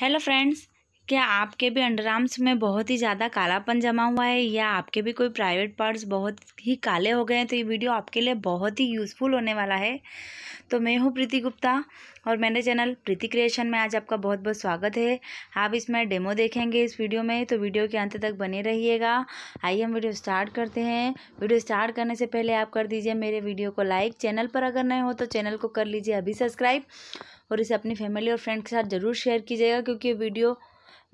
hello friends क्या आपके भी अंडर आर्म्स में बहुत ही ज़्यादा कालापन जमा हुआ है या आपके भी कोई प्राइवेट पार्ट्स बहुत ही काले हो गए हैं तो ये वीडियो आपके लिए बहुत ही यूज़फुल होने वाला है तो मैं हूँ प्रीति गुप्ता और मेरे चैनल प्रीति क्रिएशन में आज आपका बहुत बहुत स्वागत है आप इसमें डेमो देखेंगे इस वीडियो में तो वीडियो के अंत तक बने रहिएगा आइए हम वीडियो स्टार्ट करते हैं वीडियो स्टार्ट करने से पहले आप कर दीजिए मेरे वीडियो को लाइक चैनल पर अगर नए हो तो चैनल को कर लीजिए अभी सब्सक्राइब और इसे अपनी फैमिली और फ्रेंड के साथ ज़रूर शेयर कीजिएगा क्योंकि ये वीडियो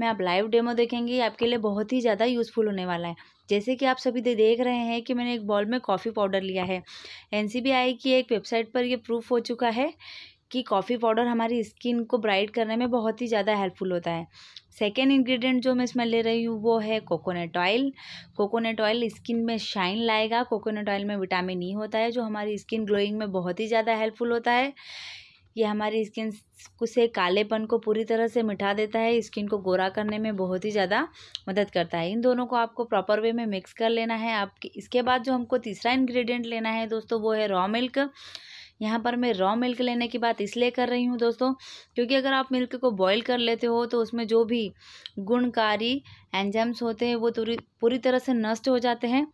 में आप लाइव डेमो देखेंगे आपके लिए बहुत ही ज़्यादा यूज़फुल होने वाला है जैसे कि आप सभी देख रहे हैं कि मैंने एक बॉल में कॉफ़ी पाउडर लिया है एन की एक वेबसाइट पर यह प्रूफ हो चुका है कि कॉफ़ी पाउडर हमारी स्किन को ब्राइट करने में बहुत ही ज़्यादा हेल्पफुल होता है सेकेंड इंग्रेडिएंट जो मैं इसमें ले रही हूँ वो है coconut oil coconut oil skin में शाइन लाएगा कोकोनट ऑयल में विटामिन ई e होता है जो हमारी स्किन ग्लोइंग में बहुत ही ज़्यादा हेल्पफुल होता है यह हमारी स्किन से कालेपन को पूरी तरह से मिटा देता है स्किन को गोरा करने में बहुत ही ज़्यादा मदद करता है इन दोनों को आपको प्रॉपर वे में मिक्स कर लेना है आप इसके बाद जो हमको तीसरा इंग्रेडिएंट लेना है दोस्तों वो है रॉ मिल्क यहाँ पर मैं रॉ मिल्क लेने की बात इसलिए कर रही हूँ दोस्तों क्योंकि अगर आप मिल्क को बॉईल कर लेते हो तो उसमें जो भी गुणकारी एंजाम्स होते हैं वो पूरी तरह से नष्ट हो जाते हैं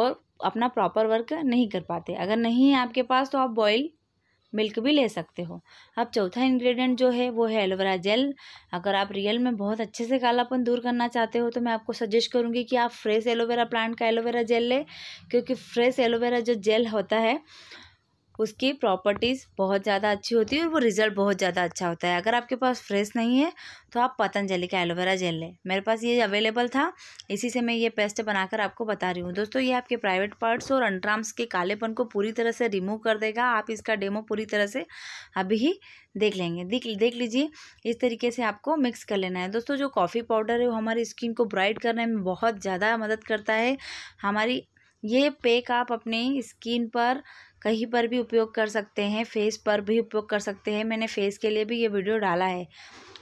और अपना प्रॉपर वर्क नहीं कर पाते अगर नहीं है आपके पास तो आप बॉईल मिल्क भी ले सकते हो अब चौथा इंग्रेडिएंट जो है वो है एलोवेरा जेल अगर आप रियल में बहुत अच्छे से कालापन दूर करना चाहते हो तो मैं आपको सजेस्ट करूँगी कि आप फ्रेश एलोवेरा प्लांट का एलोवेरा जेल लें क्योंकि फ्रेश एलोवेरा जो जेल होता है उसकी प्रॉपर्टीज़ बहुत ज़्यादा अच्छी होती है और वो रिज़ल्ट बहुत ज़्यादा अच्छा होता है अगर आपके पास फ्रेश नहीं है तो आप पतंजलि का एलोवेरा जेल लें मेरे पास ये अवेलेबल था इसी से मैं ये पेस्ट बनाकर आपको बता रही हूँ दोस्तों ये आपके प्राइवेट पार्ट्स और अंड्राम्स के कालेपन को पूरी तरह से रिमूव कर देगा आप इसका डेमो पूरी तरह से अभी ही देख लेंगे देख देख लीजिए इस तरीके से आपको मिक्स कर लेना है दोस्तों जो कॉफ़ी पाउडर है वो हमारी स्किन को ब्राइट करने में बहुत ज़्यादा मदद करता है हमारी ये पेक आप अपने स्किन पर कहीं पर भी उपयोग कर सकते हैं फेस पर भी उपयोग कर सकते हैं मैंने फेस के लिए भी ये वीडियो डाला है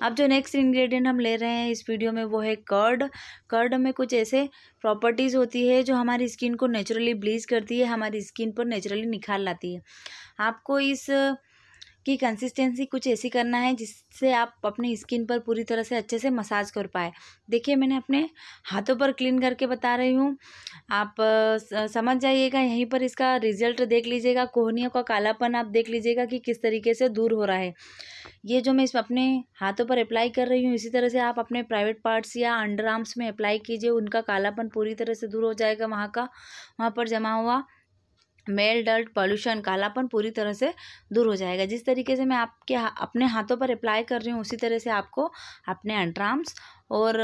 अब जो नेक्स्ट इंग्रेडिएंट हम ले रहे हैं इस वीडियो में वो है कर्ड कर्ड में कुछ ऐसे प्रॉपर्टीज़ होती है जो हमारी स्किन को नेचुरली ब्लीच करती है हमारी स्किन पर नेचुरली निखार लाती है आपको इस कि कंसिस्टेंसी कुछ ऐसी करना है जिससे आप अपने स्किन पर पूरी तरह से अच्छे से मसाज कर पाए देखिए मैंने अपने हाथों पर क्लीन करके बता रही हूँ आप समझ जाइएगा यहीं पर इसका रिजल्ट देख लीजिएगा कोहनियों का कालापन आप देख लीजिएगा कि किस तरीके से दूर हो रहा है ये जो मैं इस अपने हाथों पर अप्लाई कर रही हूँ इसी तरह से आप अपने प्राइवेट पार्ट्स या अंडर आर्म्स में अप्लाई कीजिए उनका कालापन पूरी तरह से दूर हो जाएगा वहाँ का वहाँ पर जमा हुआ मेल डर्ट पॉल्यूशन कालापन पूरी तरह से दूर हो जाएगा जिस तरीके से मैं आपके अपने हाथों पर अप्लाई कर रही हूँ उसी तरह से आपको अपने अंड्राम्स और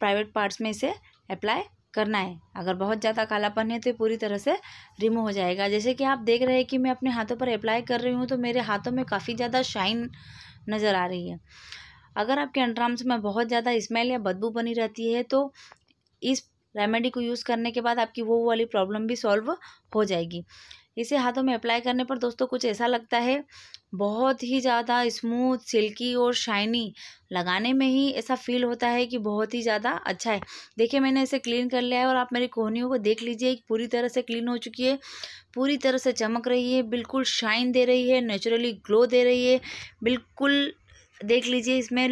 प्राइवेट पार्ट्स में इसे अप्लाई करना है अगर बहुत ज़्यादा कालापन है तो पूरी तरह से रिमूव हो जाएगा जैसे कि आप देख रहे हैं कि मैं अपने हाथों पर अप्लाई कर रही हूँ तो मेरे हाथों में काफ़ी ज़्यादा शाइन नज़र आ रही है अगर आपके अंड्राम्स में बहुत ज़्यादा स्मेल या बदबू बनी रहती है तो इस रेमेडी को यूज़ करने के बाद आपकी वो वाली प्रॉब्लम भी सॉल्व हो जाएगी इसे हाथों में अप्लाई करने पर दोस्तों कुछ ऐसा लगता है बहुत ही ज़्यादा स्मूथ सिल्की और शाइनी लगाने में ही ऐसा फील होता है कि बहुत ही ज़्यादा अच्छा है देखिए मैंने इसे क्लीन कर लिया है और आप मेरी कोहनियों को देख लीजिए पूरी तरह से क्लीन हो चुकी है पूरी तरह से चमक रही है बिल्कुल शाइन दे रही है नेचुरली ग्लो दे रही है बिल्कुल देख लीजिए इसमें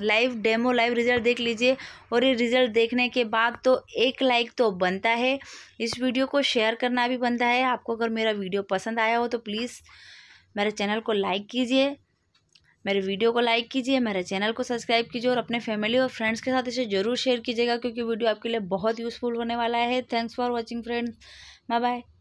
लाइव डेमो लाइव रिज़ल्ट देख लीजिए और ये रिज़ल्ट देखने के बाद तो एक लाइक तो बनता है इस वीडियो को शेयर करना भी बनता है आपको अगर मेरा वीडियो पसंद आया हो तो प्लीज़ मेरे चैनल को लाइक कीजिए मेरे वीडियो को लाइक कीजिए मेरे चैनल को सब्सक्राइब कीजिए और अपने फैमिली और फ्रेंड्स के साथ इसे ज़रूर शेयर कीजिएगा क्योंकि वीडियो आपके लिए बहुत यूज़फुल होने वाला है thanks for watching friends bye bye